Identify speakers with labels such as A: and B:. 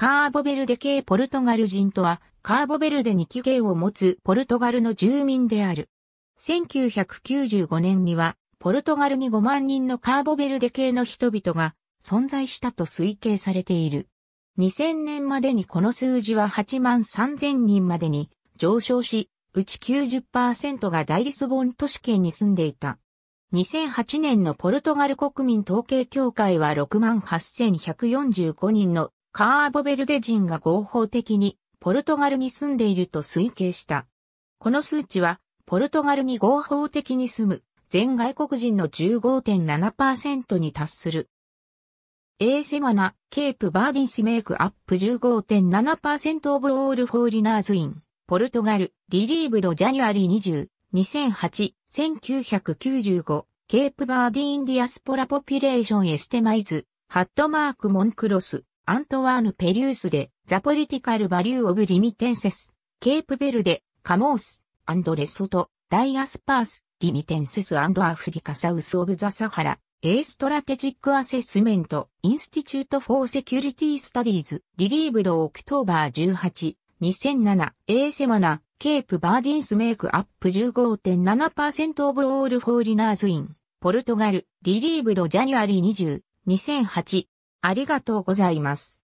A: カーボベルデ系ポルトガル人とは、カーボベルデに起源を持つポルトガルの住民である。1995年には、ポルトガルに5万人のカーボベルデ系の人々が存在したと推計されている。2000年までにこの数字は8万3000人までに上昇し、うち90%が大リスボン都市圏に住んでいた。2008年のポルトガル国民統計協会は6万8145人のカーボベルデ人が合法的にポルトガルに住んでいると推計した。この数値は、ポルトガルに合法的に住む全外国人の15.7%に達する。A セマナ、ケープバーディンスメイクアップ15.7%オブオールフォーリナーズイン、ポルトガル、リリーブドジャニュアリー20、2008、1995、ケープバーディンディアスポラポピュレーションエステマイズ、ハットマークモンクロス。アントワーヌ・ペリュースで、ザ・ポリティカル・バリュー・オブ・リミテンセス、ケープ・ベルデ、カモース、アンドレ・ソト、ダイアスパース、リミテンセス・アンド・アフリカ・サウス・オブ・ザ・サハラ、A・ ストラテジック・アセスメント、インスティチュート・フォー・セキュリティ・スタディーズ、リリーブド・オクトーバー18、2007、A・ セマナ、ケープ・バーディンス・メイク・アップ15.7%オブ・オール・フォーリナーズ・イン、ポルトガル、リリーブド・ジャニュアリー20、2008、ありがとうございます。